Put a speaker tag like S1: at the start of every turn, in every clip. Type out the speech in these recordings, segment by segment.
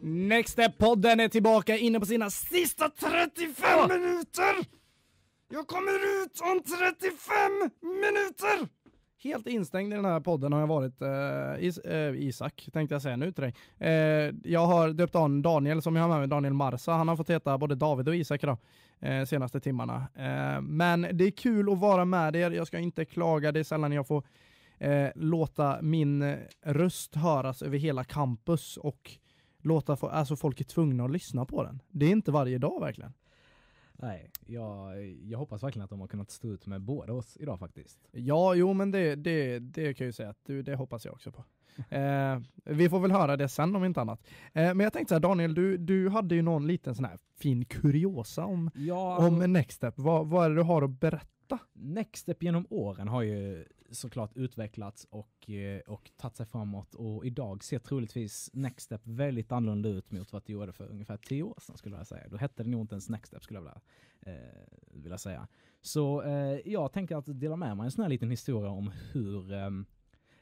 S1: Next podden är tillbaka inne på sina sista 35 minuter! Jag kommer ut om 35 minuter! Helt instängd i den här podden har jag varit. Eh, Is eh, Isak tänkte jag säga nu till dig. Eh, jag har döpt an Daniel som jag har med mig, Daniel Marsa. Han har fått heta både David och Isak idag eh, senaste timmarna. Eh, men det är kul att vara med er. Jag ska inte klaga. Det är sällan jag får Eh, låta min eh, röst höras över hela campus och låta fo alltså folk är tvungna att lyssna på den. Det är inte varje dag verkligen.
S2: Nej, jag, jag hoppas verkligen att de har kunnat stå ut med båda oss idag faktiskt.
S1: Ja, jo men det, det, det kan jag ju säga att du, det hoppas jag också på. Eh, vi får väl höra det sen om inte annat. Eh, men jag tänkte så här, Daniel, du, du hade ju någon liten sån här fin kuriosa om, ja, om Nextep. Vad, vad är det du har att berätta?
S2: Nextep genom åren har ju såklart utvecklats och, eh, och tagit sig framåt. Och idag ser troligtvis Next Step väldigt annorlunda ut mot vad det gjorde för ungefär tio år sedan skulle jag säga. Då hette det nog inte ens Next Step skulle jag vilja, eh, vilja säga. Så eh, jag tänker att dela med mig en sån här liten historia om hur eh,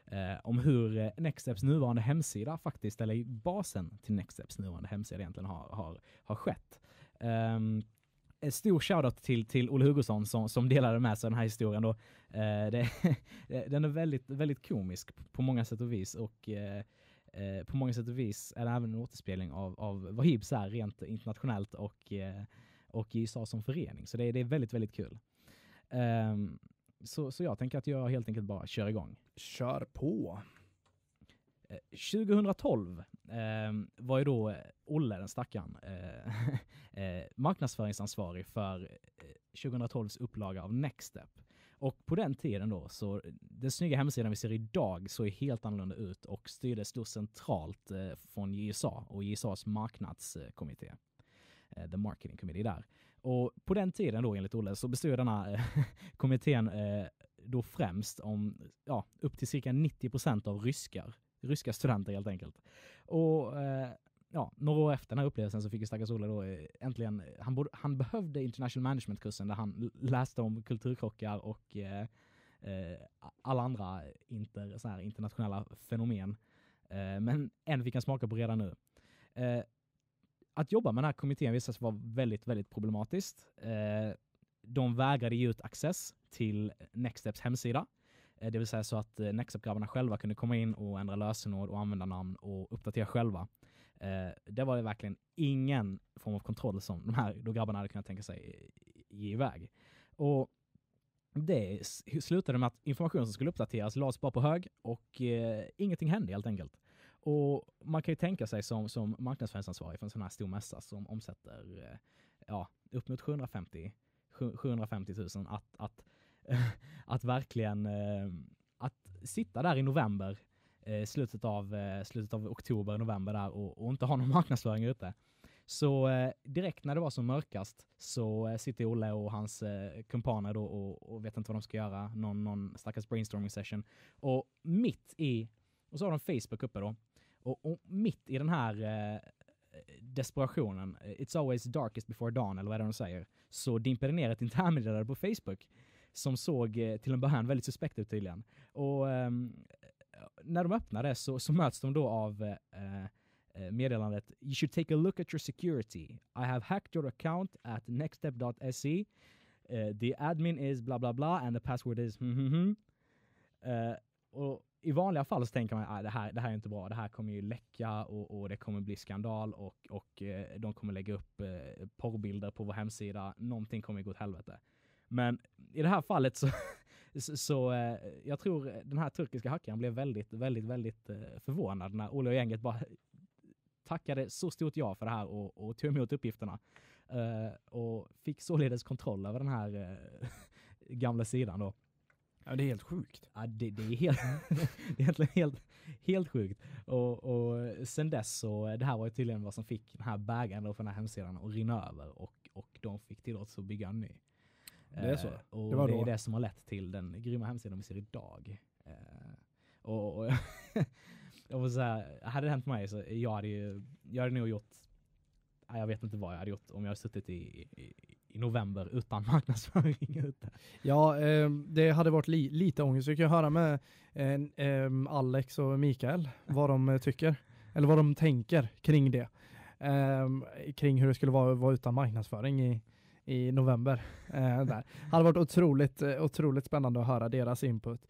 S2: Eh, om hur Nextsteps nuvarande hemsida faktiskt, eller basen till Nextsteps nuvarande hemsida egentligen har, har, har skett. Um, en eh, stor shoutout till, till Olle Hugosson som, som delade med sig den här historien. Då. Eh, det, den är väldigt, väldigt komisk på många sätt och vis och eh, eh, på många sätt och vis är det även en återspegling av, av vad Hibs är rent internationellt och, eh, och i USA som förening. Så det, det är väldigt, väldigt kul. Ehm, så, så jag tänker att jag helt enkelt bara kör igång. Kör på! 2012 ehm, var ju då eh, Olle, den stackaren, eh, eh, marknadsföringsansvarig för 2012s upplaga av Nextstep. Och på den tiden då, så den snygga hemsidan vi ser idag såg helt annorlunda ut och styrdes då centralt från JSA och JSAs marknadskommitté. The Marketing Committee där. Och på den tiden då, enligt Olle, så bestod denna kommittén då främst om, ja, upp till cirka 90 procent av ryskar ryska studenter helt enkelt. Och eh, ja, några år efter den här upplevelsen så fick ju stackars Olle då eh, äntligen, han, borde, han behövde international management-kursen där han läste om kulturkrockar och eh, eh, alla andra inter, så här, internationella fenomen. Eh, men en fick han smaka på redan nu eh, att jobba med den här kommittén visade sig vara väldigt, väldigt problematiskt. Eh, de vägrade ge ut access till Nextsteps hemsida. Eh, det vill säga så att eh, nextup grabbarna själva kunde komma in och ändra lösenord och användarnamn och uppdatera själva. Eh, det var det verkligen ingen form av kontroll som de här då grabbarna hade kunnat tänka sig ge iväg. Och det slutade med att information som skulle uppdateras lades bara på hög och ingenting hände helt enkelt. Och man kan ju tänka sig som, som marknadsföringsansvarig för en sån här stor mässa som omsätter eh, ja, upp mot 750, 750 000 att, att att verkligen eh, att sitta där i november, eh, slutet av, eh, slutet av oktober, november där och, och inte ha någon marknadsföring ute. Så direkt när det var som mörkast så sitter Olle och hans eh, kumpaner då och, och, vet inte vad de ska göra, någon, någon stackars brainstorming session. Och mitt i, och så har de Facebook uppe då, och, och mitt i den här eh, desperationen, it's always darkest before dawn, eller vad är det de säger, så dimper det ner ett internmeddelande på Facebook som såg eh, till en början väldigt suspekt ut tydligen. Och ehm, när de öppnar det så, så möts de då av eh, eh, meddelandet You should take a look at your security. I have hacked your account at nextstep.se. Uh, the admin is bla bla bla and the password is mm, mm, mm. Uh, och I vanliga fall så tänker man att ah, det, här, det här är inte bra. Det här kommer ju läcka och, och det kommer bli skandal och, och de kommer lägga upp porrbilder på vår hemsida. Någonting kommer gå åt helvete. Men i det här fallet så, så, så eh, jag tror den här turkiska hackaren blev väldigt, väldigt, väldigt eh, förvånad när Olle och gänget bara tackade så stort ja för det här och, och tog emot uppgifterna. Eh, och fick således kontroll över den här gamla sidan då. Ja, det är helt sjukt. Ja, det, det är helt, det är helt, helt sjukt. Och, och sen dess så, det här var ju tydligen vad som fick den här bägaren då för den här hemsidan att rinna över och, och de fick tillåtelse att bygga en ny. Det är så. Eh, och det, var det är det som har lett till den grymma hemsidan vi ser idag. Eh, och, och jag var så hade det hänt mig så jag hade ju, jag hade nog gjort jag vet inte vad jag hade gjort om jag hade suttit i,
S1: i, i november utan marknadsföring Ja, eh, det hade varit li, lite ångest. Vi kan höra med eh, Alex och Mikael vad de eh, tycker, eller vad de tänker kring det. kring hur det skulle vara att vara utan marknadsföring i, i november. Eh, där. Det hade varit otroligt, eh, otroligt spännande att höra deras input.